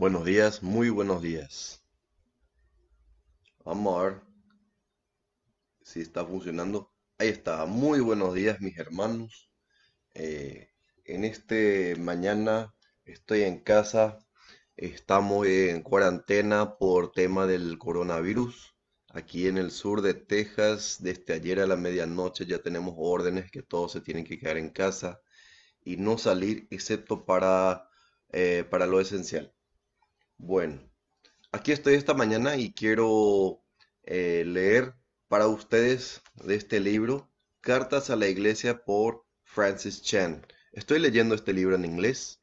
Buenos días, muy buenos días. Vamos a ver si está funcionando. Ahí está, muy buenos días mis hermanos. Eh, en este mañana estoy en casa, estamos en cuarentena por tema del coronavirus. Aquí en el sur de Texas, desde ayer a la medianoche ya tenemos órdenes que todos se tienen que quedar en casa y no salir excepto para, eh, para lo esencial. Bueno, aquí estoy esta mañana y quiero eh, leer para ustedes de este libro, Cartas a la Iglesia por Francis Chan. Estoy leyendo este libro en inglés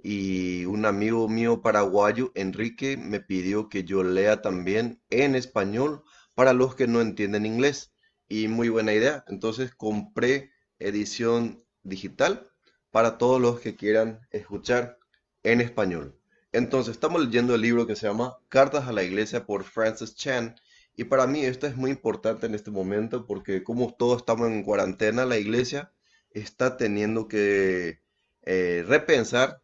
y un amigo mío paraguayo, Enrique, me pidió que yo lea también en español para los que no entienden inglés. Y muy buena idea. Entonces compré edición digital para todos los que quieran escuchar en español. Entonces, estamos leyendo el libro que se llama Cartas a la Iglesia por Francis Chan. Y para mí esto es muy importante en este momento porque como todos estamos en cuarentena, la iglesia está teniendo que eh, repensar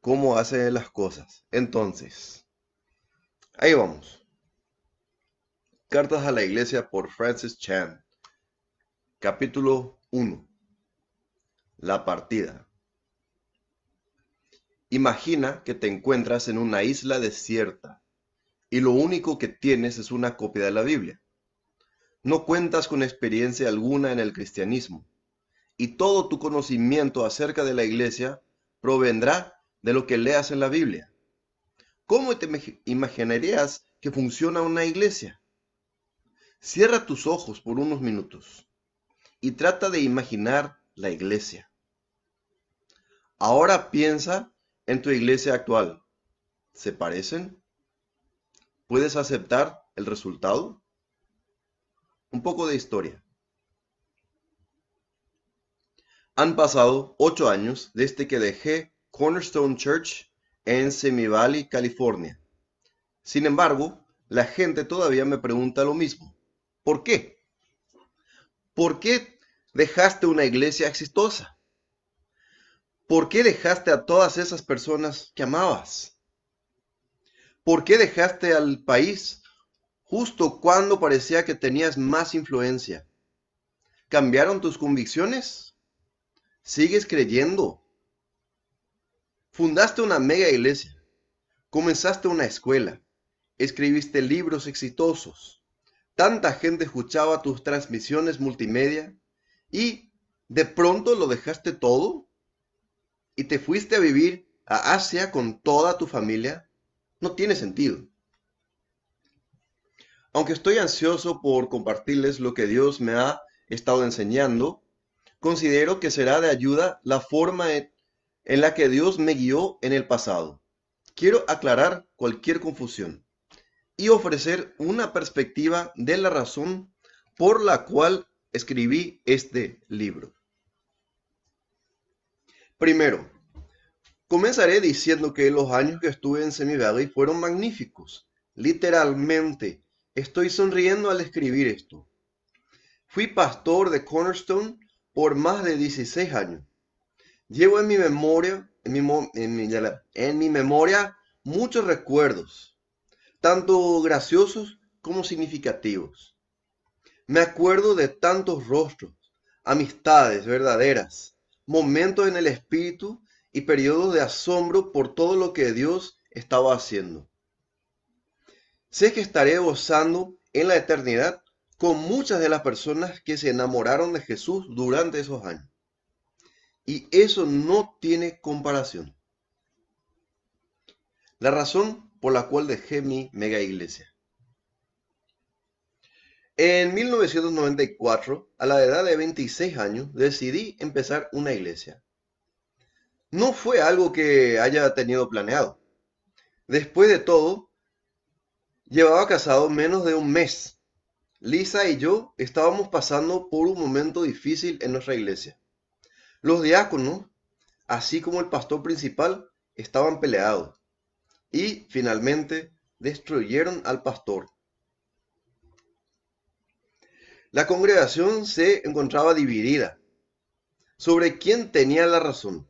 cómo hace las cosas. Entonces, ahí vamos. Cartas a la iglesia por Francis Chan. Capítulo 1. La partida. Imagina que te encuentras en una isla desierta y lo único que tienes es una copia de la Biblia. No cuentas con experiencia alguna en el cristianismo y todo tu conocimiento acerca de la iglesia provendrá de lo que leas en la Biblia. ¿Cómo te imaginarías que funciona una iglesia? Cierra tus ojos por unos minutos y trata de imaginar la iglesia. Ahora piensa en tu iglesia actual se parecen? ¿Puedes aceptar el resultado? Un poco de historia. Han pasado ocho años desde que dejé Cornerstone Church en Semi Valley, California. Sin embargo, la gente todavía me pregunta lo mismo. ¿Por qué? ¿Por qué dejaste una iglesia exitosa? ¿Por qué dejaste a todas esas personas que amabas? ¿Por qué dejaste al país justo cuando parecía que tenías más influencia? ¿Cambiaron tus convicciones? ¿Sigues creyendo? Fundaste una mega iglesia, comenzaste una escuela, escribiste libros exitosos, tanta gente escuchaba tus transmisiones multimedia y de pronto lo dejaste todo y te fuiste a vivir a Asia con toda tu familia, no tiene sentido. Aunque estoy ansioso por compartirles lo que Dios me ha estado enseñando, considero que será de ayuda la forma en la que Dios me guió en el pasado. Quiero aclarar cualquier confusión y ofrecer una perspectiva de la razón por la cual escribí este libro. Primero, comenzaré diciendo que los años que estuve en Semi fueron magníficos. Literalmente, estoy sonriendo al escribir esto. Fui pastor de Cornerstone por más de 16 años. Llevo en mi memoria, en mi memoria muchos recuerdos, tanto graciosos como significativos. Me acuerdo de tantos rostros, amistades verdaderas, momentos en el espíritu y periodos de asombro por todo lo que Dios estaba haciendo. Sé que estaré gozando en la eternidad con muchas de las personas que se enamoraron de Jesús durante esos años. Y eso no tiene comparación. La razón por la cual dejé mi mega iglesia. En 1994, a la edad de 26 años, decidí empezar una iglesia. No fue algo que haya tenido planeado. Después de todo, llevaba casado menos de un mes. Lisa y yo estábamos pasando por un momento difícil en nuestra iglesia. Los diáconos, así como el pastor principal, estaban peleados y finalmente destruyeron al pastor la congregación se encontraba dividida sobre quién tenía la razón,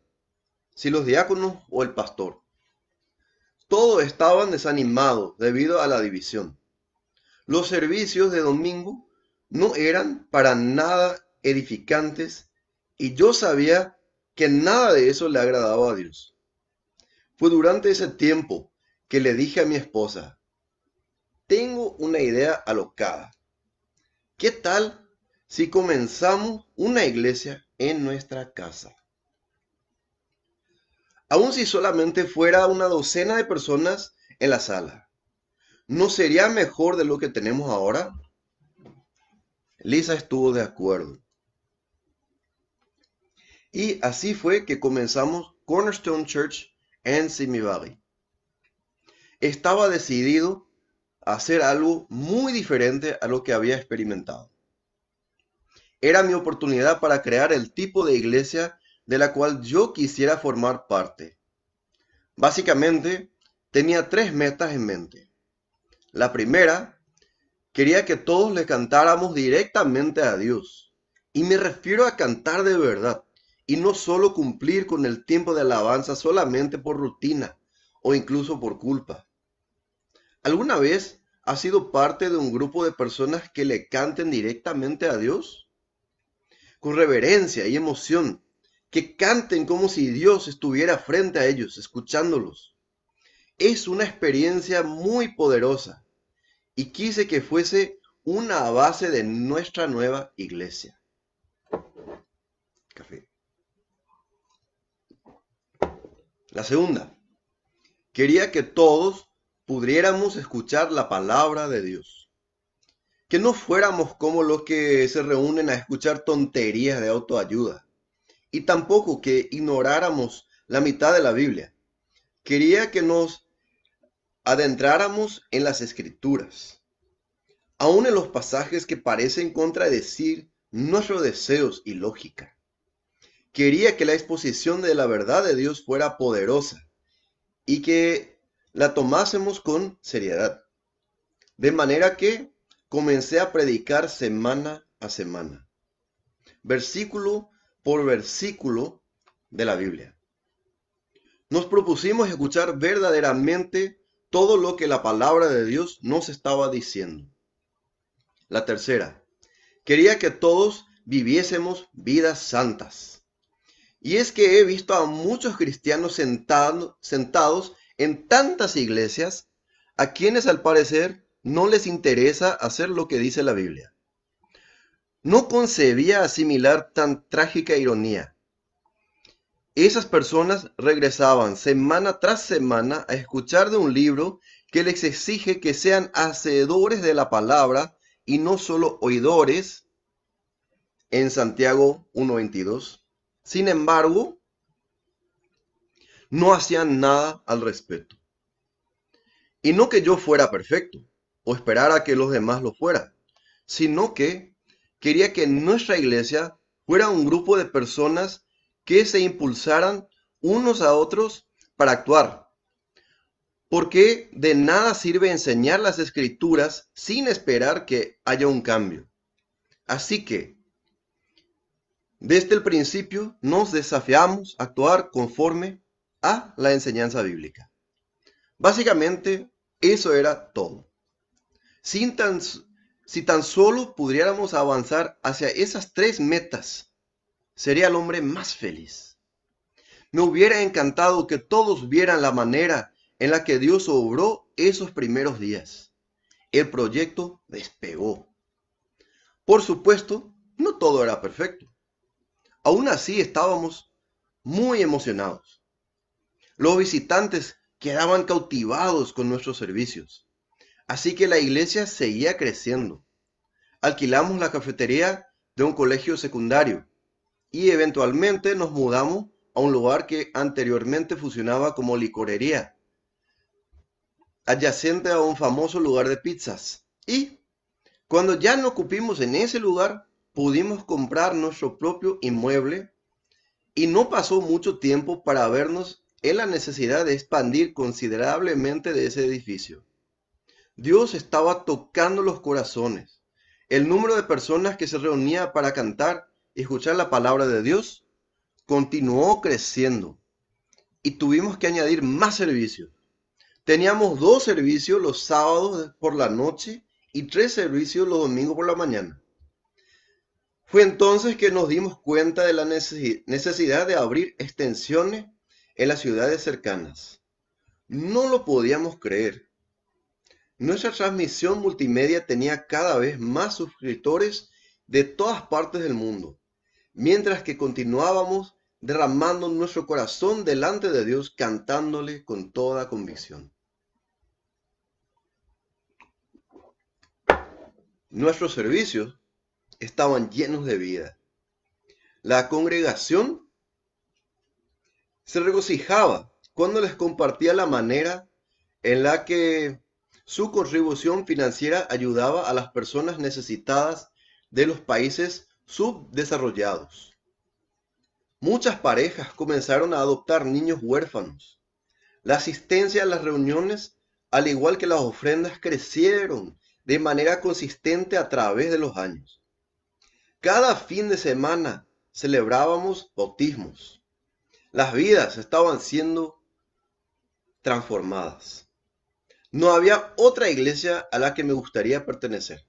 si los diáconos o el pastor. Todos estaban desanimados debido a la división. Los servicios de domingo no eran para nada edificantes y yo sabía que nada de eso le agradaba a Dios. Fue durante ese tiempo que le dije a mi esposa, tengo una idea alocada. ¿Qué tal si comenzamos una iglesia en nuestra casa? Aun si solamente fuera una docena de personas en la sala, ¿no sería mejor de lo que tenemos ahora? Lisa estuvo de acuerdo. Y así fue que comenzamos Cornerstone Church en Simi Valley. Estaba decidido hacer algo muy diferente a lo que había experimentado. Era mi oportunidad para crear el tipo de iglesia de la cual yo quisiera formar parte. Básicamente, tenía tres metas en mente. La primera, quería que todos le cantáramos directamente a Dios. Y me refiero a cantar de verdad, y no solo cumplir con el tiempo de alabanza solamente por rutina o incluso por culpa. ¿Alguna vez has sido parte de un grupo de personas que le canten directamente a Dios? Con reverencia y emoción, que canten como si Dios estuviera frente a ellos, escuchándolos. Es una experiencia muy poderosa y quise que fuese una base de nuestra nueva iglesia. Café. La segunda, quería que todos pudiéramos escuchar la palabra de Dios. Que no fuéramos como los que se reúnen a escuchar tonterías de autoayuda. Y tampoco que ignoráramos la mitad de la Biblia. Quería que nos adentráramos en las escrituras. Aún en los pasajes que parecen contradecir nuestros deseos y lógica. Quería que la exposición de la verdad de Dios fuera poderosa y que la tomásemos con seriedad. De manera que comencé a predicar semana a semana, versículo por versículo de la Biblia. Nos propusimos escuchar verdaderamente todo lo que la palabra de Dios nos estaba diciendo. La tercera, quería que todos viviésemos vidas santas. Y es que he visto a muchos cristianos sentados en tantas iglesias a quienes al parecer no les interesa hacer lo que dice la Biblia. No concebía asimilar tan trágica ironía. Esas personas regresaban semana tras semana a escuchar de un libro que les exige que sean hacedores de la palabra y no solo oidores en Santiago 1.22. Sin embargo, no hacían nada al respecto. Y no que yo fuera perfecto o esperara que los demás lo fueran, sino que quería que nuestra iglesia fuera un grupo de personas que se impulsaran unos a otros para actuar. Porque de nada sirve enseñar las escrituras sin esperar que haya un cambio. Así que, desde el principio, nos desafiamos a actuar conforme a la enseñanza bíblica. Básicamente, eso era todo. si tan solo pudiéramos avanzar hacia esas tres metas, sería el hombre más feliz. Me hubiera encantado que todos vieran la manera en la que Dios obró esos primeros días. El proyecto despegó. Por supuesto, no todo era perfecto. Aún así estábamos muy emocionados. Los visitantes quedaban cautivados con nuestros servicios. Así que la iglesia seguía creciendo. Alquilamos la cafetería de un colegio secundario y eventualmente nos mudamos a un lugar que anteriormente funcionaba como licorería, adyacente a un famoso lugar de pizzas. Y cuando ya no ocupimos en ese lugar, pudimos comprar nuestro propio inmueble y no pasó mucho tiempo para vernos es la necesidad de expandir considerablemente de ese edificio. Dios estaba tocando los corazones. El número de personas que se reunía para cantar y escuchar la palabra de Dios continuó creciendo y tuvimos que añadir más servicios. Teníamos dos servicios los sábados por la noche y tres servicios los domingos por la mañana. Fue entonces que nos dimos cuenta de la necesidad de abrir extensiones en las ciudades cercanas. No lo podíamos creer. Nuestra transmisión multimedia tenía cada vez más suscriptores de todas partes del mundo, mientras que continuábamos derramando nuestro corazón delante de Dios, cantándole con toda convicción. Nuestros servicios estaban llenos de vida. La congregación se regocijaba cuando les compartía la manera en la que su contribución financiera ayudaba a las personas necesitadas de los países subdesarrollados. Muchas parejas comenzaron a adoptar niños huérfanos. La asistencia a las reuniones, al igual que las ofrendas, crecieron de manera consistente a través de los años. Cada fin de semana celebrábamos bautismos. Las vidas estaban siendo transformadas. No había otra iglesia a la que me gustaría pertenecer.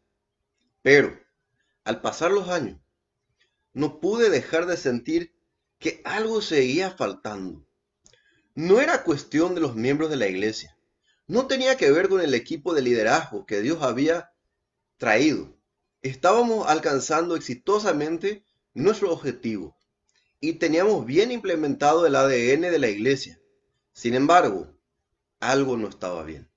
Pero, al pasar los años, no pude dejar de sentir que algo seguía faltando. No era cuestión de los miembros de la iglesia. No tenía que ver con el equipo de liderazgo que Dios había traído. Estábamos alcanzando exitosamente nuestro objetivo, y teníamos bien implementado el ADN de la iglesia. Sin embargo, algo no estaba bien.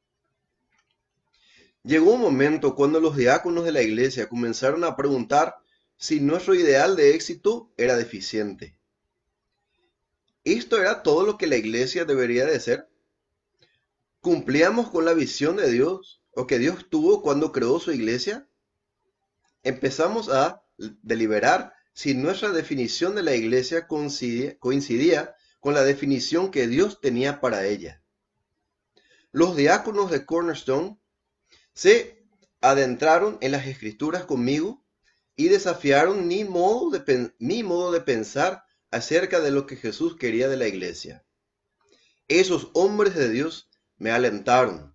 Llegó un momento cuando los diáconos de la iglesia comenzaron a preguntar si nuestro ideal de éxito era deficiente. ¿Esto era todo lo que la iglesia debería de ser? ¿Cumplíamos con la visión de Dios o que Dios tuvo cuando creó su iglesia? Empezamos a deliberar si nuestra definición de la iglesia coincidía, con la definición que Dios tenía para ella. Los diáconos de Cornerstone se adentraron en las escrituras conmigo y desafiaron mi mi modo de pensar acerca de lo que Jesús quería de la iglesia. Esos hombres de Dios me alentaron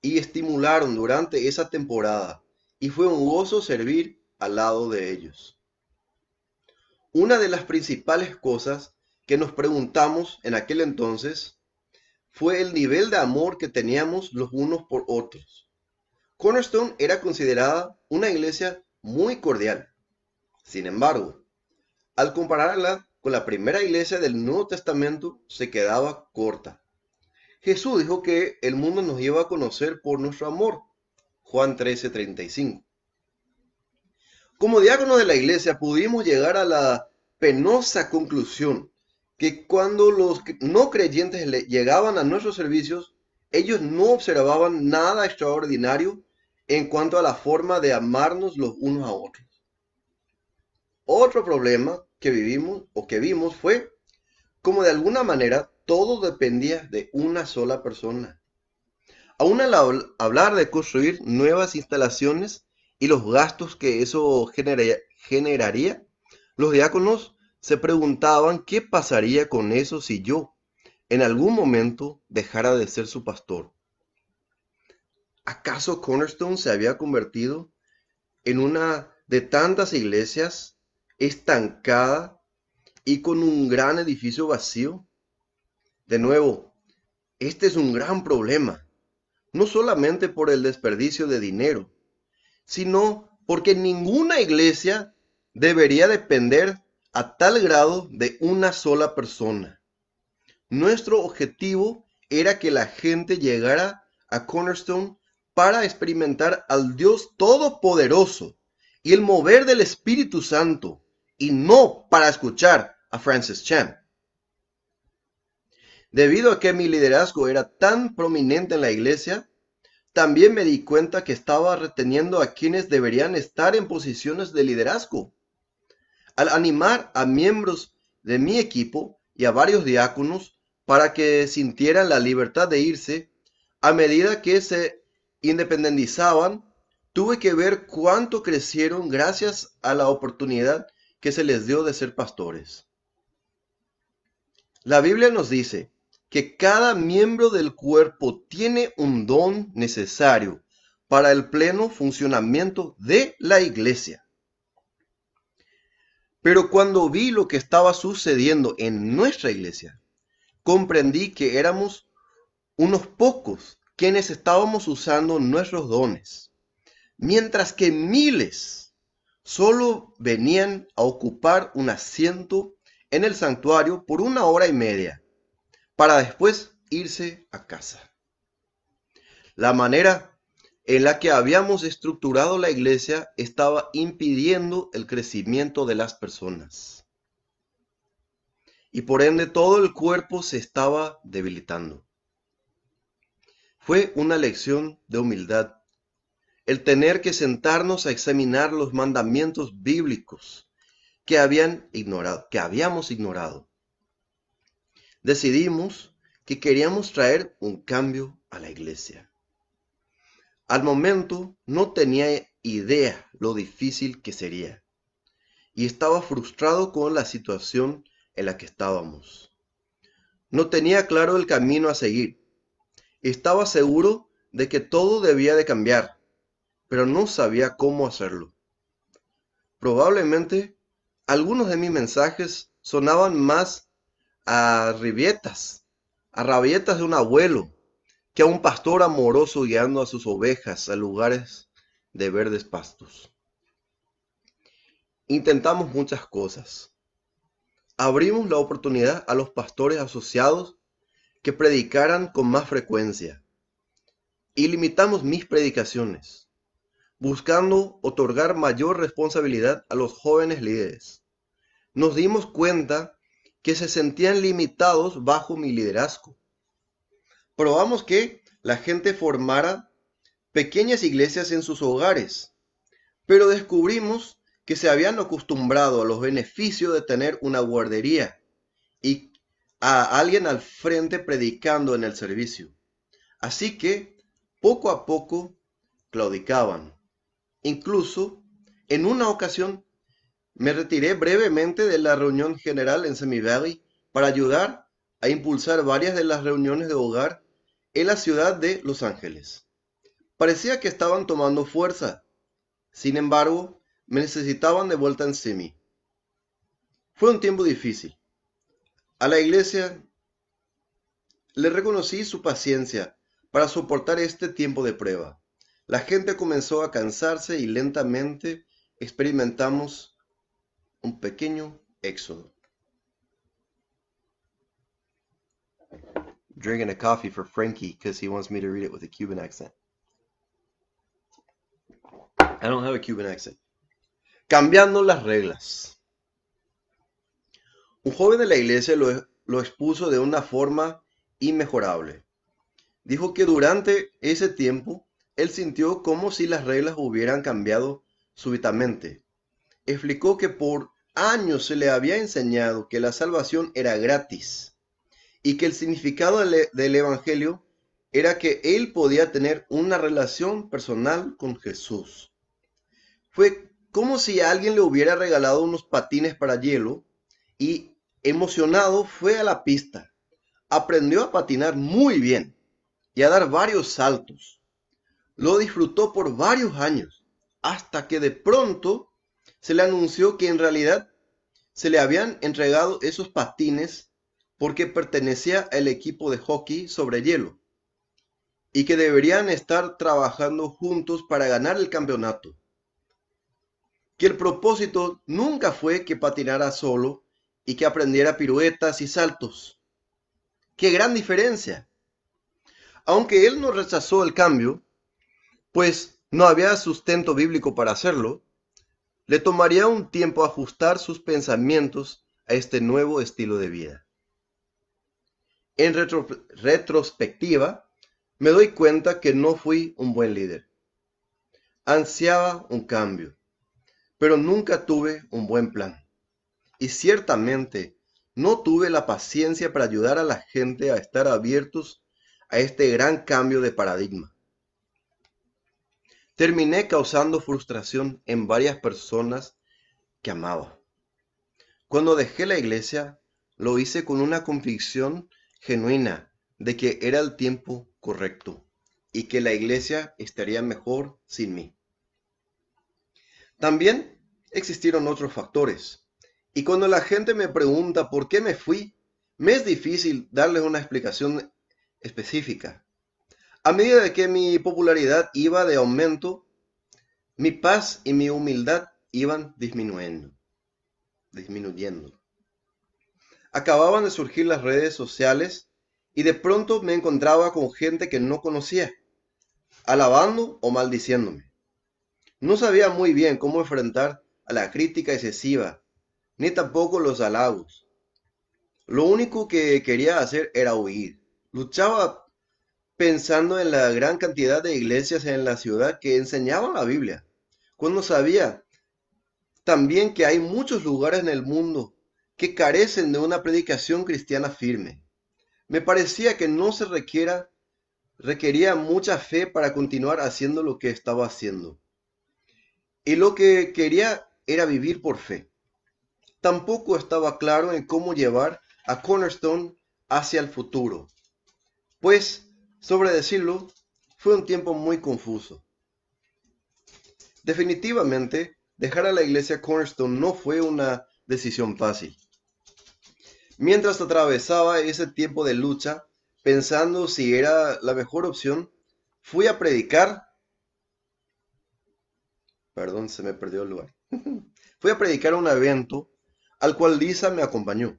y estimularon durante esa temporada y fue un gozo servir al lado de ellos. Una de las principales cosas que nos preguntamos en aquel entonces fue el nivel de amor que teníamos los unos por otros. Cornerstone era considerada una iglesia muy cordial. Sin embargo, al compararla con la primera iglesia del Nuevo Testamento, se quedaba corta. Jesús dijo que el mundo nos lleva a conocer por nuestro amor. Juan 13:35. Como diáconos de la iglesia pudimos llegar a la penosa conclusión que cuando los no creyentes llegaban a nuestros servicios, ellos no observaban nada extraordinario en cuanto a la forma de amarnos los unos a otros. Otro problema que vivimos o que vimos fue como de alguna manera todo dependía de una sola persona. Aún al hablar de construir nuevas instalaciones, y los gastos que eso generaría, los diáconos se preguntaban qué pasaría con eso si yo, en algún momento, dejara de ser su pastor. ¿Acaso Cornerstone se había convertido en una de tantas iglesias estancada y con un gran edificio vacío? De nuevo, este es un gran problema, no solamente por el desperdicio de dinero, sino porque ninguna iglesia debería depender a tal grado de una sola persona. Nuestro objetivo era que la gente llegara a Cornerstone para experimentar al Dios Todopoderoso y el mover del Espíritu Santo, y no para escuchar a Francis Chan. Debido a que mi liderazgo era tan prominente en la iglesia, también me di cuenta que estaba reteniendo a quienes deberían estar en posiciones de liderazgo. Al animar a miembros de mi equipo y a varios diáconos para que sintieran la libertad de irse, a medida que se independizaban, tuve que ver cuánto crecieron gracias a la oportunidad que se les dio de ser pastores. La Biblia nos dice, que cada miembro del cuerpo tiene un don necesario para el pleno funcionamiento de la iglesia. Pero cuando vi lo que estaba sucediendo en nuestra iglesia, comprendí que éramos unos pocos quienes estábamos usando nuestros dones, mientras que miles solo venían a ocupar un asiento en el santuario por una hora y media para después irse a casa. La manera en la que habíamos estructurado la iglesia estaba impidiendo el crecimiento de las personas. Y por ende todo el cuerpo se estaba debilitando. Fue una lección de humildad el tener que sentarnos a examinar los mandamientos bíblicos que habían ignorado, que habíamos ignorado decidimos que queríamos traer un cambio a la iglesia. Al momento no tenía idea lo difícil que sería y estaba frustrado con la situación en la que estábamos. No tenía claro el camino a seguir. Estaba seguro de que todo debía de cambiar, pero no sabía cómo hacerlo. Probablemente algunos de mis mensajes sonaban más a ribietas, a rabietas de un abuelo, que a un pastor amoroso guiando a sus ovejas a lugares de verdes pastos. Intentamos muchas cosas. Abrimos la oportunidad a los pastores asociados que predicaran con más frecuencia y limitamos mis predicaciones, buscando otorgar mayor responsabilidad a los jóvenes líderes. Nos dimos cuenta que se sentían limitados bajo mi liderazgo. Probamos que la gente formara pequeñas iglesias en sus hogares, pero descubrimos que se habían acostumbrado a los beneficios de tener una guardería y a alguien al frente predicando en el servicio. Así que, poco a poco, claudicaban. Incluso, en una ocasión, me retiré brevemente de la reunión general en Semi Valley para ayudar a impulsar varias de las reuniones de hogar en la ciudad de Los Ángeles. Parecía que estaban tomando fuerza. Sin embargo, me necesitaban de vuelta en Semi. Fue un tiempo difícil. A la iglesia le reconocí su paciencia para soportar este tiempo de prueba. La gente comenzó a cansarse y lentamente experimentamos un pequeño éxodo. Drinking a coffee for Frankie because he wants me to read it with a Cuban accent. I don't have a Cuban accent. Cambiando las reglas. Un joven de la iglesia lo, lo expuso de una forma inmejorable. Dijo que durante ese tiempo él sintió como si las reglas hubieran cambiado súbitamente. Explicó que por años se le había enseñado que la salvación era gratis y que el significado e, del, Evangelio era que él podía tener una relación personal con Jesús. Fue como si alguien le hubiera regalado unos patines para hielo y emocionado fue a la pista. Aprendió a patinar muy bien y a dar varios saltos. Lo disfrutó por varios años hasta que de pronto se le anunció que en realidad se le habían entregado esos patines porque pertenecía al equipo de hockey sobre hielo y que deberían estar trabajando juntos para ganar el campeonato. Que el propósito nunca fue que patinara solo y que aprendiera piruetas y saltos. ¡Qué gran diferencia! Aunque él no rechazó el cambio, pues no había sustento bíblico para hacerlo, le tomaría un tiempo ajustar sus pensamientos a este nuevo estilo de vida. En retrospectiva, me doy cuenta que no fui un buen líder. Ansiaba un cambio, pero nunca tuve un buen plan. Y ciertamente no tuve la paciencia para ayudar a la gente a estar abiertos a este gran cambio de paradigma terminé causando frustración en varias personas que amaba. Cuando dejé la iglesia, lo hice con una convicción genuina de que era el tiempo correcto y que la iglesia estaría mejor sin mí. También existieron otros factores. Y cuando la gente me pregunta por qué me fui, me es difícil darles una explicación específica. A medida de que mi popularidad iba de aumento, mi paz y mi humildad iban disminuyendo. disminuyendo. Acababan de surgir las redes sociales y de pronto me encontraba con gente que no conocía, alabando o maldiciéndome. No sabía muy bien cómo enfrentar a la crítica excesiva, ni tampoco los halagos. Lo único que quería hacer era huir. Luchaba pensando en la gran cantidad de iglesias en la ciudad que enseñaban la Biblia, cuando sabía también que hay muchos lugares en el mundo que carecen de una predicación cristiana firme. Me parecía que no se requiera, requería mucha fe para continuar haciendo lo que estaba haciendo. Y lo que quería era vivir por fe. Tampoco estaba claro en cómo llevar a Cornerstone hacia el futuro, pues sobre decirlo, fue un tiempo muy confuso. Definitivamente, dejar a la iglesia Cornerstone no fue una decisión fácil. Mientras atravesaba ese tiempo de lucha, pensando si era la mejor opción, fui a predicar. Perdón, se me perdió el lugar. fui a predicar a un evento al cual Lisa me acompañó.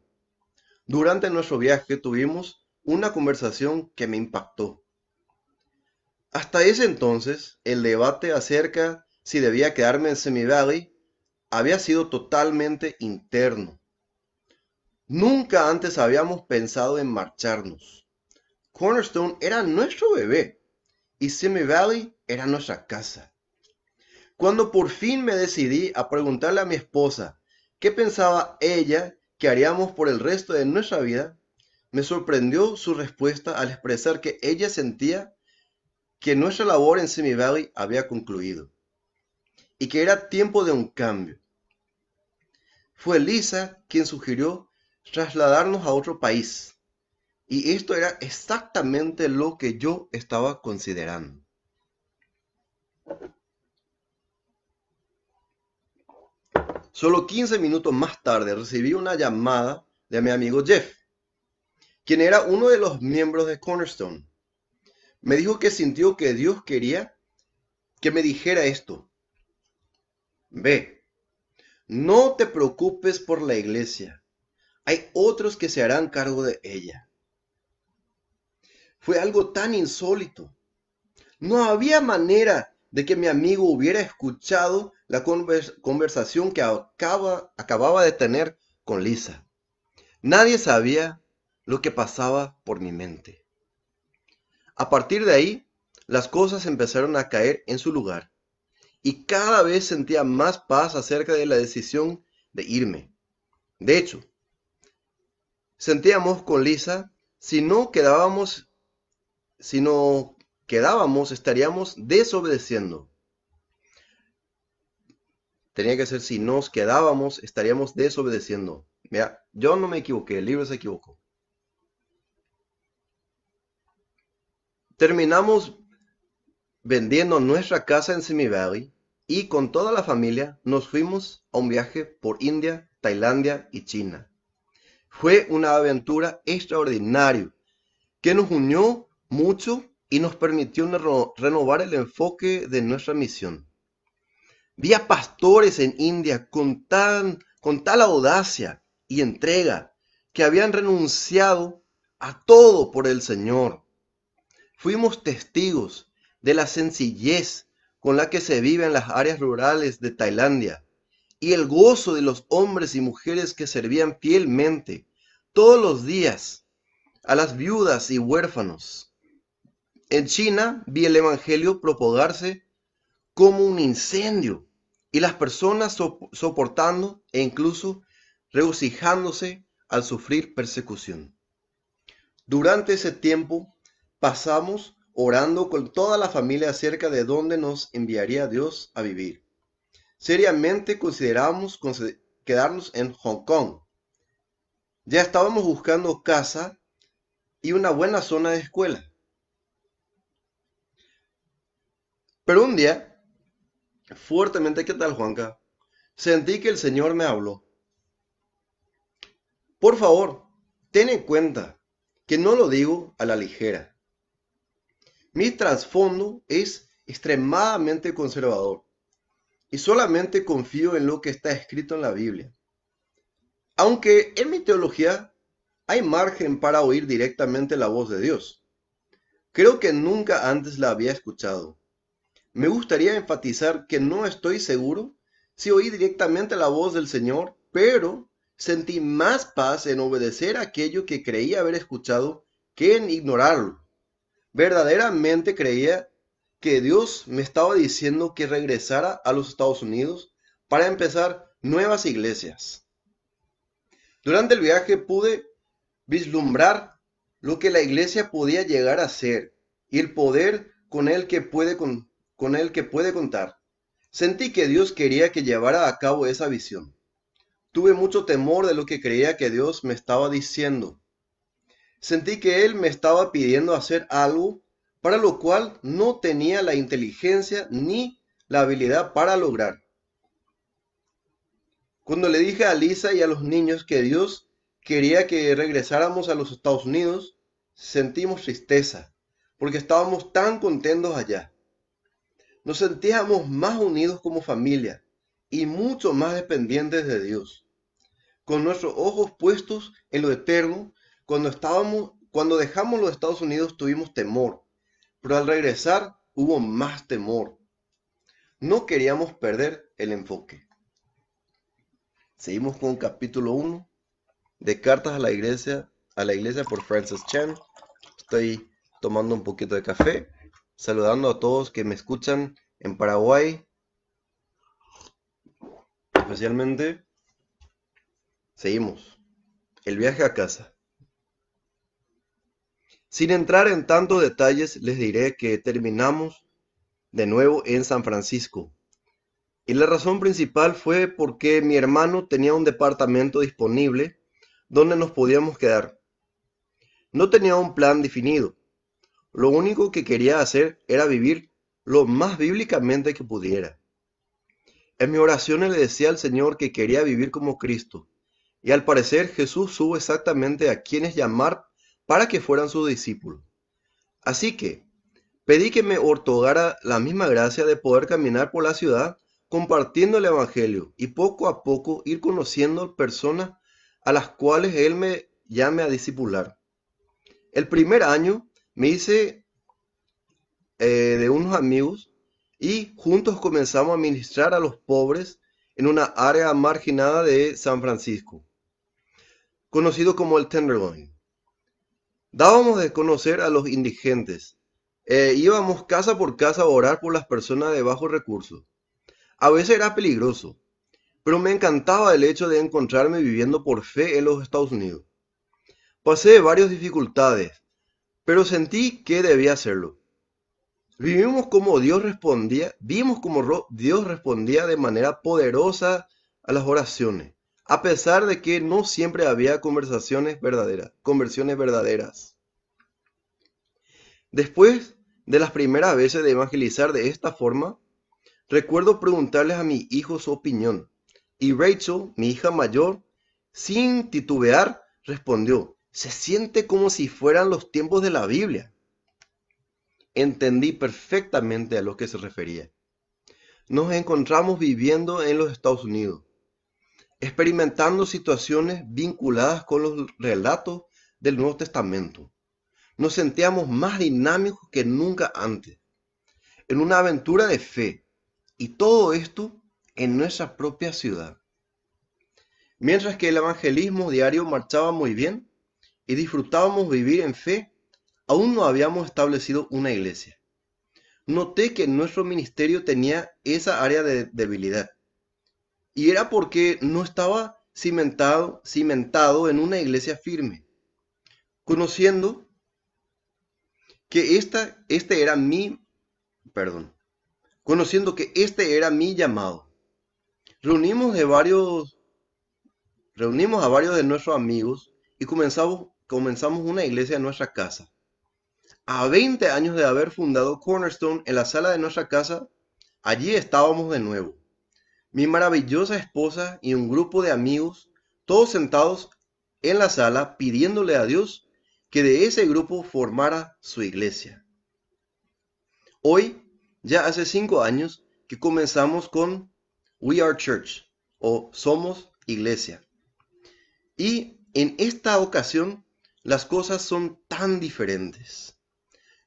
Durante nuestro viaje tuvimos una conversación que me impactó. Hasta ese entonces, el debate acerca si debía quedarme en Semi Valley había sido totalmente interno. Nunca antes habíamos pensado en marcharnos. Cornerstone era nuestro bebé y semi Valley era nuestra casa. Cuando por fin me decidí a preguntarle a mi esposa qué pensaba ella que haríamos por el resto de nuestra vida, me sorprendió su respuesta al expresar que ella sentía que nuestra labor en Simi Valley había concluido y que era tiempo de un cambio. Fue Lisa quien sugirió trasladarnos a otro país y esto era exactamente lo que yo estaba considerando. Solo 15 minutos más tarde recibí una llamada de mi amigo Jeff quien era uno de los miembros de Cornerstone. Me dijo que sintió que Dios quería que me dijera esto. Ve, no te preocupes por la iglesia. Hay otros que se harán cargo de ella. Fue algo tan insólito. No había manera de que mi amigo hubiera escuchado la conversación que acababa de tener con Lisa. Nadie sabía lo que pasaba por mi mente. A partir de ahí, las cosas empezaron a caer en su lugar y cada vez sentía más paz acerca de la decisión de irme. De hecho, sentíamos con Lisa, si no quedábamos, si no quedábamos, estaríamos desobedeciendo. Tenía que ser si nos quedábamos, estaríamos desobedeciendo. Mira, yo no me equivoqué, el libro se equivocó. Terminamos vendiendo nuestra casa en Simi y con toda la familia nos fuimos a un viaje por India, Tailandia y China. Fue una aventura extraordinaria que nos unió mucho y nos permitió renovar el enfoque de nuestra misión. Vi a pastores en India con, con tal audacia y entrega que habían renunciado a todo por el Señor fuimos testigos de la sencillez con la que se vive en las áreas rurales de Tailandia y el gozo de los hombres y mujeres que servían fielmente todos los días a las viudas y huérfanos. En China vi el Evangelio propagarse como un incendio y las personas soportando e incluso regocijándose al sufrir persecución. Durante ese tiempo pasamos orando con toda la familia acerca de dónde nos enviaría Dios a vivir. Seriamente consideramos quedarnos en Hong Kong. Ya estábamos buscando casa y una buena zona de escuela. Pero un día, fuertemente, ¿qué tal Juanca? Sentí que el Señor me habló. Por favor, ten en cuenta que no lo digo a la ligera mi trasfondo es extremadamente conservador y solamente confío en lo que está escrito en la Biblia. Aunque en mi teología hay margen para oír directamente la voz de Dios. Creo que nunca antes la había escuchado. Me gustaría enfatizar que no estoy seguro si oí directamente la voz del Señor, pero sentí más paz en obedecer aquello que creía haber escuchado que en ignorarlo verdaderamente creía que Dios me estaba diciendo que regresara a los Estados Unidos para empezar nuevas iglesias. Durante el viaje pude vislumbrar lo que la iglesia podía llegar a ser y el poder con el que puede, con el que puede contar. Sentí que Dios quería que llevara a cabo esa visión. Tuve mucho temor de lo que creía que Dios me estaba diciendo Sentí que él me estaba pidiendo hacer algo para lo cual no tenía la inteligencia ni la habilidad para lograr. Cuando le dije a Lisa y a los niños que Dios quería que regresáramos a los Estados Unidos, sentimos tristeza, porque estábamos tan contentos allá. Nos sentíamos más unidos como familia y mucho más dependientes de Dios. Con nuestros ojos puestos en lo eterno, cuando, estábamos, cuando dejamos los Estados Unidos tuvimos temor, pero al regresar hubo más temor. No queríamos perder el enfoque. Seguimos con capítulo 1 de Cartas a la Iglesia, a la Iglesia por Francis Chan. Estoy tomando un poquito de café, saludando a todos que me escuchan en Paraguay, especialmente. Seguimos. El viaje a casa. Sin entrar en tantos detalles, les diré que terminamos de nuevo en San Francisco. Y la razón principal fue porque mi hermano tenía un departamento disponible donde nos podíamos quedar. No tenía un plan definido. Lo único que quería hacer era vivir lo más bíblicamente que pudiera. En mi oración le decía al Señor que quería vivir como Cristo, y al parecer Jesús supo exactamente a quienes llamar para que fueran sus discípulos. Así que pedí que me otorgara la misma gracia de poder caminar por la ciudad compartiendo el Evangelio y poco a poco ir conociendo personas a las cuales Él me llame a discipular. El primer año me hice eh, de unos amigos y juntos comenzamos a ministrar a los pobres en una área marginada de San Francisco, conocido como el Tenderloin. Dábamos de conocer a los indigentes. e íbamos casa por casa a orar por las personas de bajo recurso. A veces era peligroso, pero me encantaba el hecho de encontrarme viviendo por fe en los Estados Unidos. Pasé varias dificultades, pero sentí que debía hacerlo. Vivimos como Dios respondía, vimos como Dios respondía de manera poderosa a las oraciones a pesar de que no siempre había conversaciones verdaderas, conversiones verdaderas. Después de las primeras veces de evangelizar de esta forma, recuerdo preguntarles a mi hijo su opinión, y Rachel, mi hija mayor, sin titubear, respondió, se siente como si fueran los tiempos de la Biblia. Entendí perfectamente a lo que se refería. Nos encontramos viviendo en los Estados Unidos experimentando situaciones vinculadas con los relatos del Nuevo Testamento. Nos sentíamos más dinámicos que nunca antes, en una aventura de fe, y todo esto en nuestra propia ciudad. Mientras que el evangelismo diario marchaba muy bien y disfrutábamos vivir en fe, aún no habíamos establecido una iglesia. Noté que nuestro ministerio tenía esa área de debilidad y era porque no estaba cimentado, cimentado en una iglesia firme, conociendo que esta, este era mi, perdón, conociendo que este era mi llamado. Reunimos de varios, reunimos a varios de nuestros amigos y comenzamos, comenzamos una iglesia en nuestra casa. A 20 años de haber fundado Cornerstone en la sala de nuestra casa, allí estábamos de nuevo mi maravillosa esposa y un grupo de amigos, todos sentados en la sala pidiéndole a Dios que de ese grupo formara su iglesia. Hoy, ya hace cinco años que comenzamos con We Are Church o Somos Iglesia. Y en esta ocasión las cosas son tan diferentes.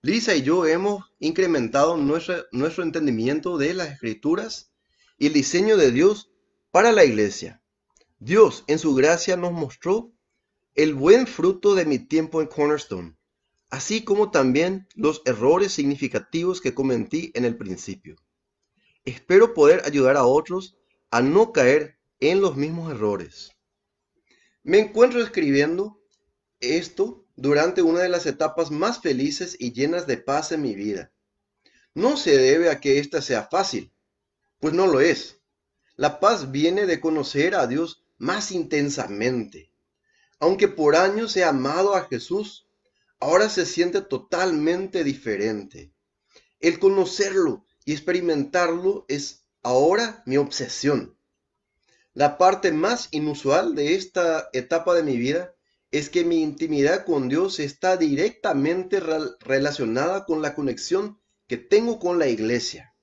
Lisa y yo hemos incrementado nuestro, nuestro entendimiento de las escrituras y el diseño de Dios para la iglesia. Dios en su gracia nos mostró el buen fruto de mi tiempo en Cornerstone, así como también los errores significativos que cometí en el principio. Espero poder ayudar a otros a no caer en los mismos errores. Me encuentro escribiendo esto durante una de las etapas más felices y llenas de paz en mi vida. No se debe a que ésta sea fácil, pues no lo es. La paz viene de conocer a Dios más intensamente. Aunque por años he amado a Jesús, ahora se siente totalmente diferente. El conocerlo y experimentarlo es ahora mi obsesión. La parte más inusual de esta etapa de mi vida es que mi intimidad con Dios está directamente relacionada con la conexión que tengo con la iglesia.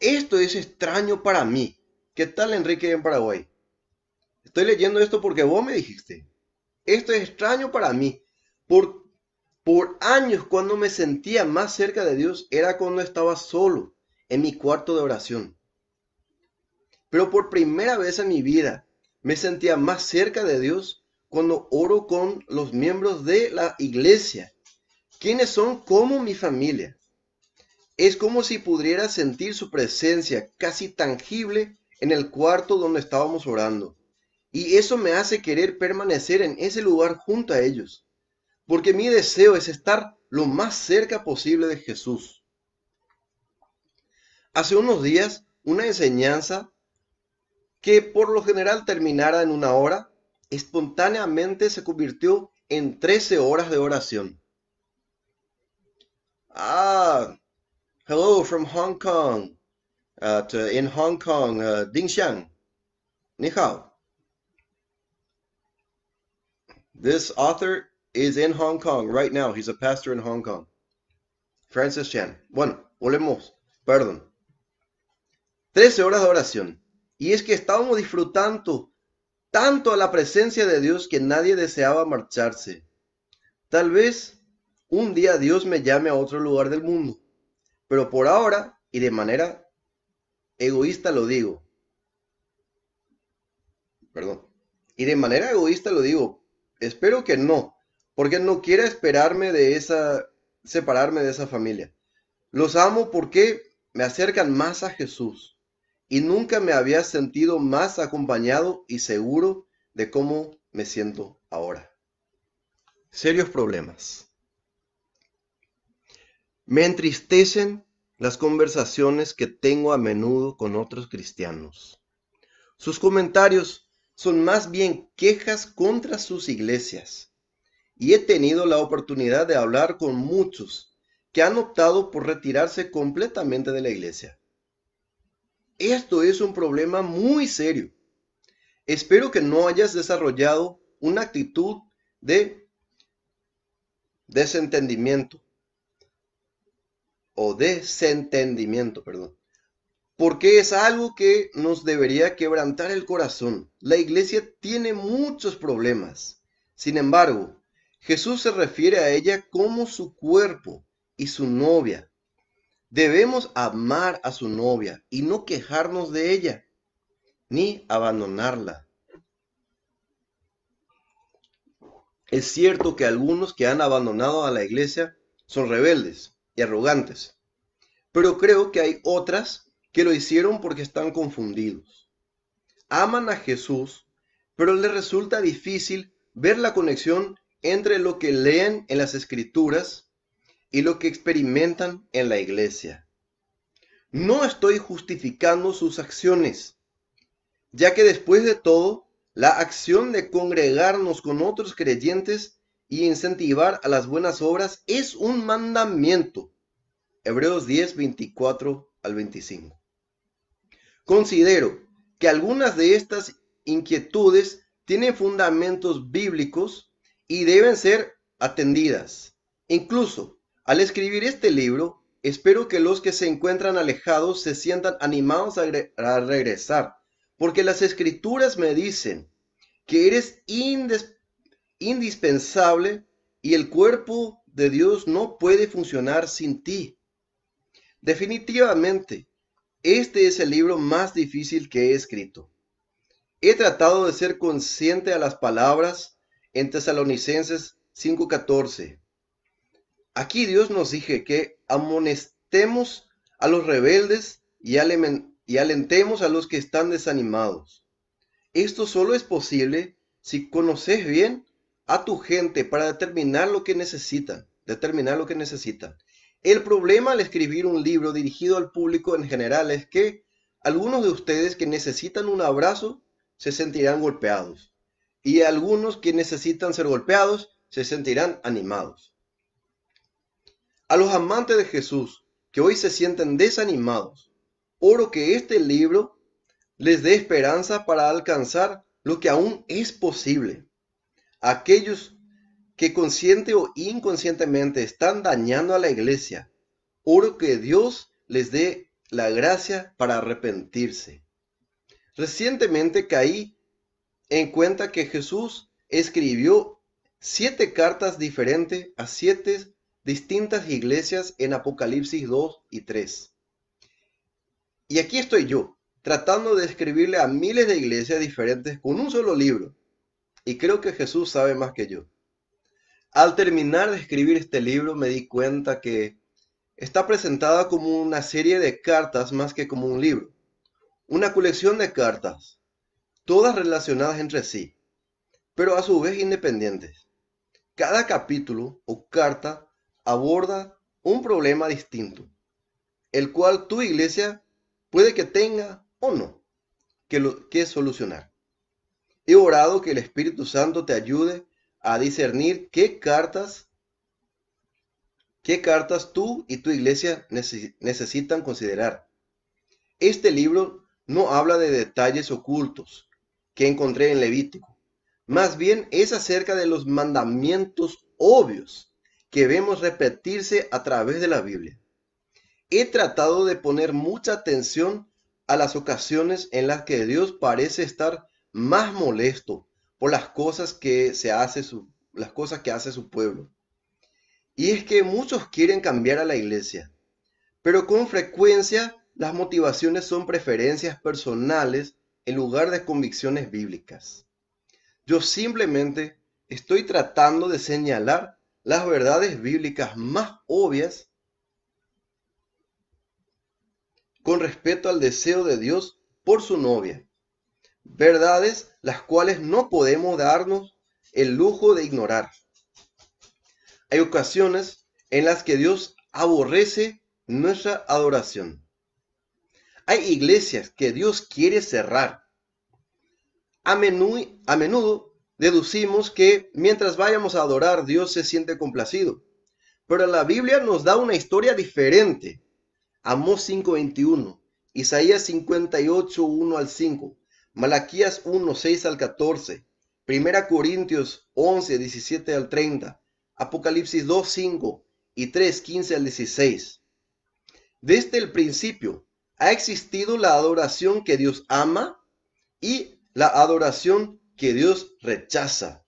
Esto es extraño para mí. ¿Qué tal Enrique en Paraguay? Estoy leyendo esto porque vos me dijiste. Esto es extraño para mí. Por, por años cuando me sentía más cerca de Dios era cuando estaba solo en mi cuarto de oración. Pero por primera vez en mi vida me sentía más cerca de Dios cuando oro con los miembros de la iglesia, quienes son como mi familia. Es como si pudiera sentir su presencia casi tangible en el cuarto donde estábamos orando. Y eso me hace querer permanecer en ese lugar junto a ellos, porque mi deseo es estar lo más cerca posible de Jesús. Hace unos días, una enseñanza que por lo general terminara en una hora, espontáneamente se convirtió en 13 horas de oración. Ah, Hello from Hong Kong. en uh, in Hong Kong, uh, Ding Xiang. Ni hao. This author is in Hong Kong right now. He's a pastor in Hong Kong. Francis Chan. Bueno, volvemos. Perdón. 13 horas de oración. Y es que estábamos disfrutando tanto a la presencia de Dios que nadie deseaba marcharse. Tal vez un día Dios me llame a otro lugar del mundo. Pero por ahora, y de manera egoísta lo digo, perdón, y de manera egoísta lo digo, espero que no, porque no quiera esperarme de esa, separarme de esa familia. Los amo porque me acercan más a Jesús y nunca me había sentido más acompañado y seguro de cómo me siento ahora. Serios problemas. Me entristecen las conversaciones que tengo a menudo con otros cristianos. Sus comentarios son más bien quejas contra sus iglesias. Y he tenido la oportunidad de hablar con muchos que han optado por retirarse completamente de la iglesia. Esto es un problema muy serio. Espero que no hayas desarrollado una actitud de desentendimiento o desentendimiento, perdón. Porque es algo que nos debería quebrantar el corazón. La iglesia tiene muchos problemas. Sin embargo, Jesús se refiere a ella como su cuerpo y su novia. Debemos amar a su novia y no quejarnos de ella, ni abandonarla. Es cierto que algunos que han abandonado a la iglesia son rebeldes, y arrogantes. Pero creo que hay otras que lo hicieron porque están confundidos. Aman a Jesús, pero les resulta difícil ver la conexión entre lo que leen en las escrituras y lo que experimentan en la iglesia. No estoy justificando sus acciones, ya que después de todo, la acción de congregarnos con otros creyentes y incentivar a las buenas obras es un mandamiento. Hebreos 10, 24 al 25. Considero que algunas de estas inquietudes tienen fundamentos bíblicos y deben ser atendidas. Incluso al escribir este libro, espero que los que se encuentran alejados se sientan animados a, regresar, porque las escrituras me dicen que eres indispensable indispensable y el cuerpo de Dios no puede funcionar sin ti. Definitivamente, este es el libro más difícil que he escrito. He tratado de ser consciente a las palabras en Tesalonicenses 5:14. Aquí Dios nos dije que amonestemos a los rebeldes y, y alentemos a los que están desanimados. Esto solo es posible si conoces bien a tu gente para determinar lo que necesitan, determinar lo que necesitan. El problema al escribir un libro dirigido al público en general es que algunos de ustedes que necesitan un abrazo se sentirán golpeados y algunos que necesitan ser golpeados se sentirán animados. A los amantes de Jesús que hoy se sienten desanimados, oro que este libro les dé esperanza para alcanzar lo que aún es posible aquellos que consciente o inconscientemente están dañando a la iglesia. Oro que Dios les dé la gracia para arrepentirse. Recientemente caí en cuenta que Jesús escribió siete cartas diferentes a siete distintas iglesias en Apocalipsis 2 y 3. Y aquí estoy yo, tratando de escribirle a miles de iglesias diferentes con un solo libro y creo que Jesús sabe más que yo. Al terminar de escribir este libro me di cuenta que está presentada como una serie de cartas más que como un libro, una colección de cartas, todas relacionadas entre sí, pero a su vez independientes. Cada capítulo o carta aborda un problema distinto, el cual tu iglesia puede que tenga o no que, lo, solucionar. He orado que el Espíritu Santo te ayude a discernir qué cartas, qué cartas tú y tu iglesia necesitan considerar. Este libro no habla de detalles ocultos que encontré en Levítico. Más bien es acerca de los mandamientos obvios que vemos repetirse a través de la Biblia. He tratado de poner mucha atención a las ocasiones en las que Dios parece estar más molesto por las cosas que se hace su, las cosas que hace su pueblo. Y es que muchos quieren cambiar a la iglesia, pero con frecuencia las motivaciones son preferencias personales en lugar de convicciones bíblicas. Yo simplemente estoy tratando de señalar las verdades bíblicas más obvias con respecto al deseo de Dios por su novia verdades las cuales no podemos darnos el lujo de ignorar. Hay ocasiones en las que Dios aborrece nuestra adoración. Hay iglesias que Dios quiere cerrar. A menudo, a menudo deducimos que mientras vayamos a adorar Dios se siente complacido. Pero la Biblia nos da una historia diferente. Amós 5:21, Isaías 58:1 al 5, Malaquías 1, 6 al 14, Primera Corintios 11, 17 al 30, Apocalipsis 2, 5 y 3, 15 al 16. Desde el principio ha existido la adoración que Dios ama y la adoración que Dios rechaza.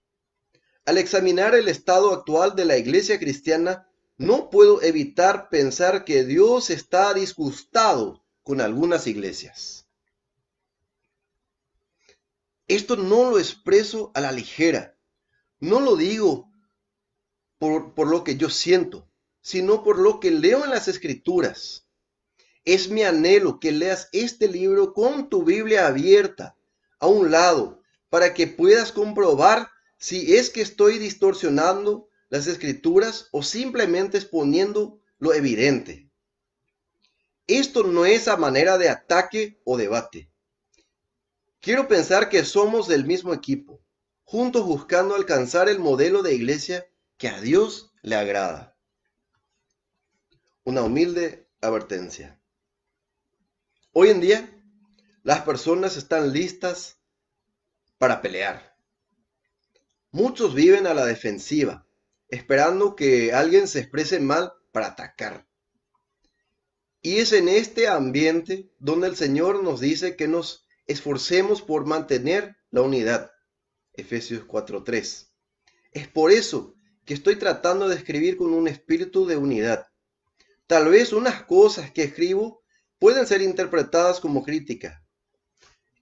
Al examinar el estado actual de la iglesia cristiana, no puedo evitar pensar que Dios está disgustado con algunas iglesias. Esto no lo expreso a la ligera. No lo digo por, lo que yo siento, sino por lo que leo en las escrituras. Es mi anhelo que leas este libro con tu Biblia abierta a un lado para que puedas comprobar si es que estoy distorsionando las escrituras o simplemente exponiendo lo evidente. Esto no es a manera de ataque o debate. Quiero pensar que somos del mismo equipo, juntos buscando alcanzar el modelo de iglesia que a Dios le agrada. Una humilde advertencia. Hoy en día, las personas están listas para pelear. Muchos viven a la defensiva, esperando que alguien se exprese mal para atacar. Y es en este ambiente donde el Señor nos dice que nos esforcemos por mantener la unidad. Efesios 4.3. Es por eso que estoy tratando de escribir con un espíritu de unidad. Tal vez unas cosas que escribo pueden ser interpretadas como crítica.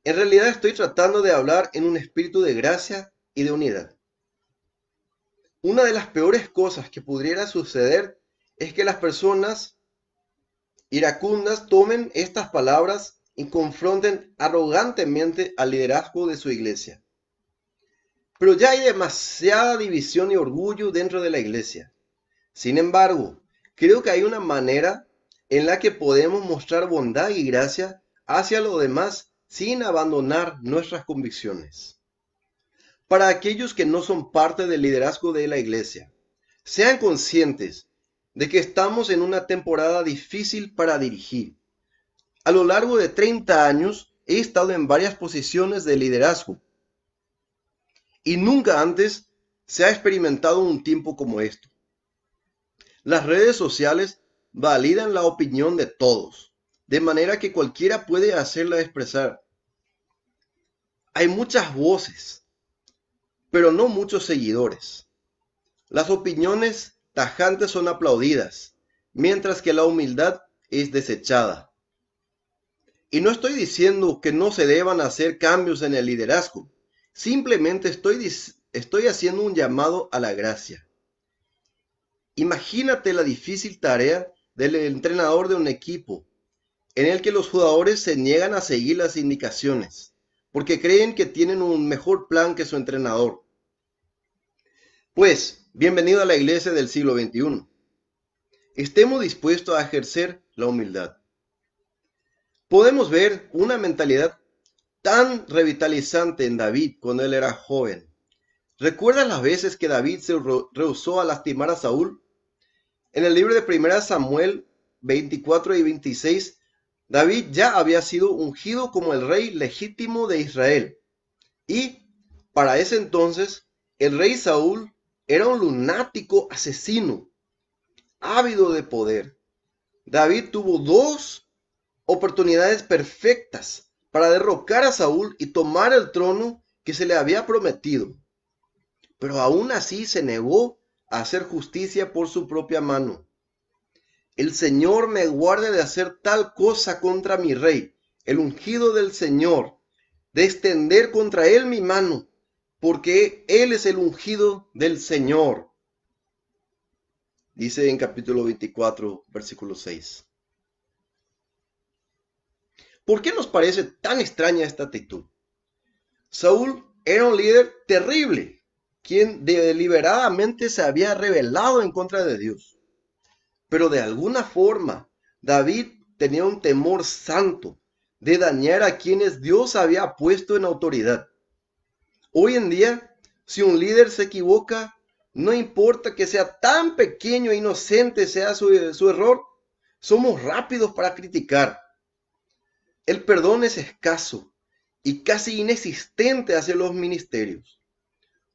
En realidad estoy tratando de hablar en un espíritu de gracia y de unidad. Una de las peores cosas que pudiera suceder es que las personas iracundas tomen estas palabras y confronten arrogantemente al liderazgo de su iglesia. Pero ya hay demasiada división y orgullo dentro de la iglesia. Sin embargo, creo que hay una manera en la que podemos mostrar bondad y gracia hacia los demás sin abandonar nuestras convicciones. Para aquellos que no son parte del liderazgo de la iglesia, sean conscientes de que estamos en una temporada difícil para dirigir a lo largo de 30 años he estado en varias posiciones de liderazgo y nunca antes se ha experimentado un tiempo como esto. Las redes sociales validan la opinión de todos, de manera que cualquiera puede hacerla expresar. Hay muchas voces, pero no muchos seguidores. Las opiniones tajantes son aplaudidas, mientras que la humildad es desechada. Y no estoy diciendo que no se deban hacer cambios en el liderazgo. Simplemente estoy, estoy haciendo un llamado a la gracia. Imagínate la difícil tarea del entrenador de un equipo en el que los jugadores se niegan a seguir las indicaciones porque creen que tienen un mejor plan que su entrenador. Pues, bienvenido a la iglesia del siglo XXI. Estemos dispuestos a ejercer la humildad podemos ver una mentalidad tan revitalizante en David cuando él era joven. ¿Recuerdas las veces que David se rehusó a lastimar a Saúl? En el libro de 1 Samuel 24 y 26, David ya había sido ungido como el rey legítimo de Israel. Y para ese entonces, el rey Saúl era un lunático asesino, ávido de poder. David tuvo dos oportunidades perfectas para derrocar a Saúl y tomar el trono que se le había prometido. Pero aún así se negó a hacer justicia por su propia mano. El Señor me guarde de hacer tal cosa contra mi rey, el ungido del Señor, de extender contra él mi mano, porque él es el ungido del Señor. Dice en capítulo 24, versículo 6. ¿Por qué nos parece tan extraña esta actitud? Saúl era un líder terrible, quien deliberadamente se había rebelado en contra de Dios. Pero de alguna forma, David tenía un temor santo de dañar a quienes Dios había puesto en autoridad. Hoy en día, si un líder se equivoca, no importa que sea tan pequeño e inocente sea su, su error, somos rápidos para criticar, el perdón es escaso y casi inexistente hacia los ministerios.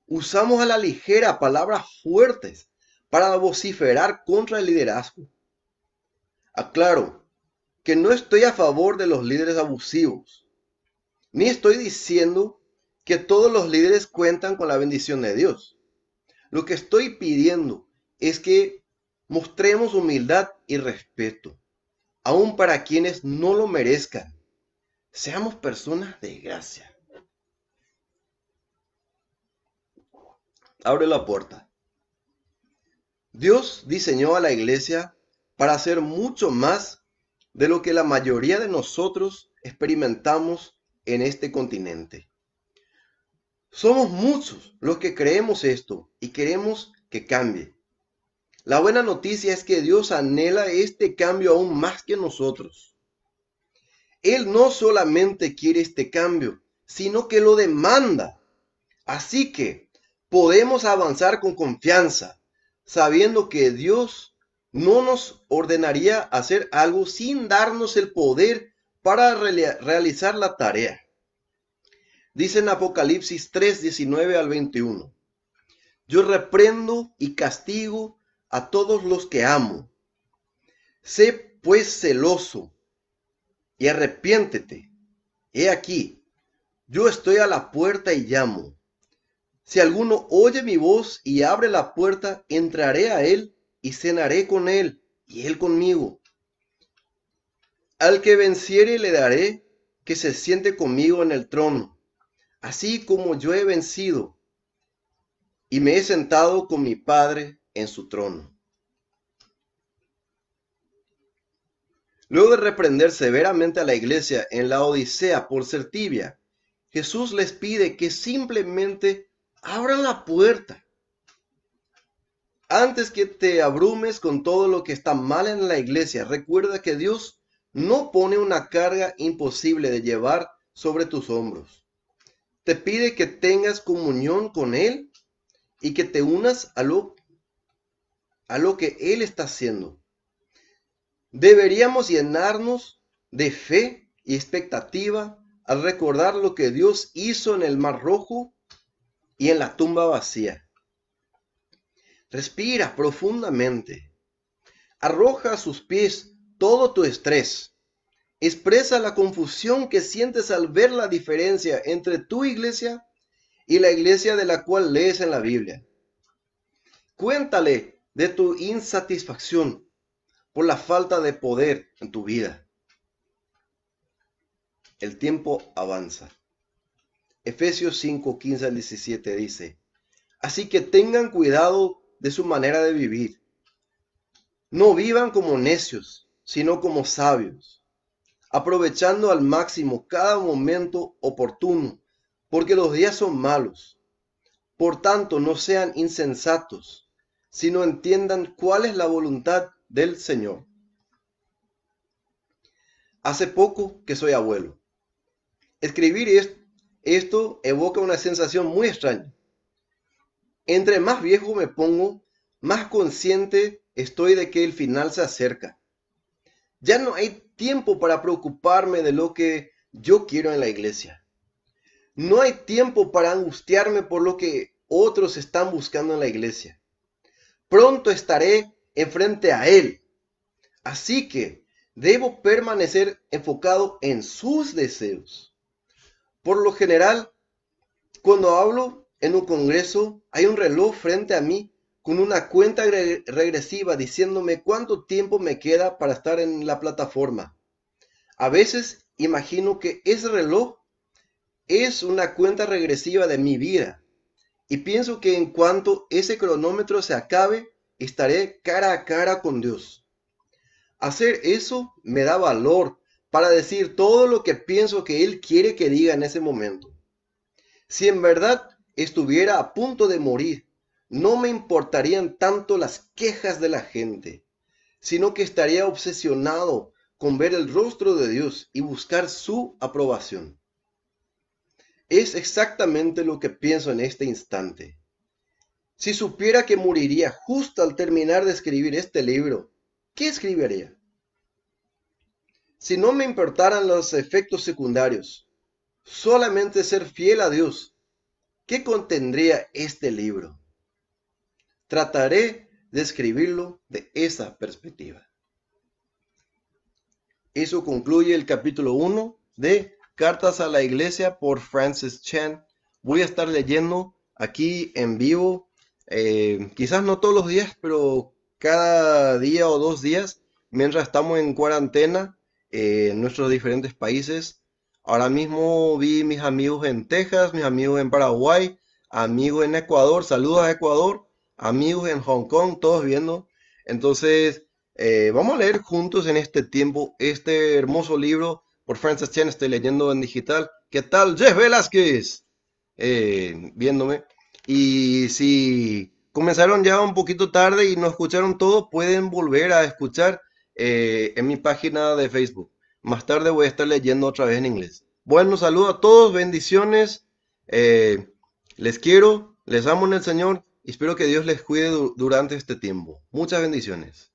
Usamos a la ligera palabras fuertes para vociferar contra el liderazgo. Aclaro que no estoy a favor de los líderes abusivos, ni estoy diciendo que todos los líderes cuentan con la bendición de Dios. Lo que estoy pidiendo es que mostremos humildad y respeto, aun para quienes no lo merezcan Seamos personas de gracia. Abre la puerta. Dios diseñó a la iglesia para hacer mucho más de lo que la mayoría de nosotros experimentamos en este continente. Somos muchos los que creemos esto y queremos que cambie. La buena noticia es que Dios anhela este cambio aún más que nosotros. Él no solamente quiere este cambio, sino que lo demanda. Así que podemos avanzar con confianza, sabiendo que Dios no nos ordenaría hacer algo sin darnos el poder para realizar la tarea. Dice en Apocalipsis 3, 19 al 21. Yo reprendo y castigo a todos los que amo. Sé pues celoso y arrepiéntete. He aquí, yo estoy a la puerta y llamo. Si alguno oye mi voz y abre la puerta, entraré a él y cenaré con él y él conmigo. Al que venciere le daré que se siente conmigo en el trono, así como yo he vencido y me he sentado con mi Padre en su trono. Luego de reprender severamente a la iglesia en la Odisea por ser tibia, Jesús les pide que simplemente abran la puerta. Antes que te abrumes con todo lo que está mal en la iglesia, recuerda que Dios no pone una carga imposible de llevar sobre tus hombros. Te pide que tengas comunión con Él y que te unas a lo, a lo que Él está haciendo. Deberíamos llenarnos de fe y expectativa al recordar lo que Dios hizo en el Mar Rojo y en la tumba vacía. Respira profundamente. Arroja a sus pies todo tu estrés. Expresa la confusión que sientes al ver la diferencia entre tu iglesia y la iglesia de la cual lees en la Biblia. Cuéntale de tu insatisfacción por la falta de poder en tu vida. El tiempo avanza. Efesios 5, 15 al 17 dice, Así que tengan cuidado de su manera de vivir. No vivan como necios, sino como sabios, aprovechando al máximo cada momento oportuno, porque los días son malos. Por tanto, no sean insensatos, sino entiendan cuál es la voluntad del Señor. Hace poco que soy abuelo. Escribir esto, evoca una sensación muy extraña. Entre más viejo me pongo, más consciente estoy de que el final se acerca. Ya no hay tiempo para preocuparme de lo que yo quiero en la iglesia. No hay tiempo para angustiarme por lo que otros están buscando en la iglesia. Pronto estaré enfrente a Él. Así que debo permanecer enfocado en sus deseos. Por lo general, cuando hablo en un congreso, hay un reloj frente a mí con una cuenta regresiva diciéndome cuánto tiempo me queda para estar en la plataforma. A veces imagino que ese reloj es una cuenta regresiva de mi vida y pienso que en cuanto ese cronómetro se acabe, estaré cara a cara con Dios. Hacer eso me da valor para decir todo lo que pienso que Él quiere que diga en ese momento. Si en verdad estuviera a punto de morir, no me importarían tanto las quejas de la gente, sino que estaría obsesionado con ver el rostro de Dios y buscar su aprobación. Es exactamente lo que pienso en este instante. Si supiera que moriría justo al terminar de escribir este libro, ¿qué escribiría? Si no me importaran los efectos secundarios, solamente ser fiel a Dios, ¿qué contendría este libro? Trataré de escribirlo de esa perspectiva. Eso concluye el capítulo 1 de Cartas a la Iglesia por Francis Chan. Voy a estar leyendo aquí en vivo eh, quizás no todos los días, pero cada día o dos días, mientras estamos en cuarentena eh, en nuestros diferentes países. Ahora mismo vi mis amigos en Texas, mis amigos en Paraguay, amigos en Ecuador, saludos a Ecuador, amigos en Hong Kong, todos viendo. Entonces, eh, vamos a leer juntos en este tiempo este hermoso libro por Francis Chen, estoy leyendo en digital. ¿Qué tal, Jeff Velázquez? viéndome. Y si comenzaron ya un poquito tarde y no escucharon todo, pueden volver a escuchar eh, en mi página de Facebook. Más tarde voy a estar leyendo otra vez en inglés. Bueno, saludo a todos, bendiciones. Eh, les quiero, les amo en el Señor y espero que Dios les cuide durante este tiempo. Muchas bendiciones.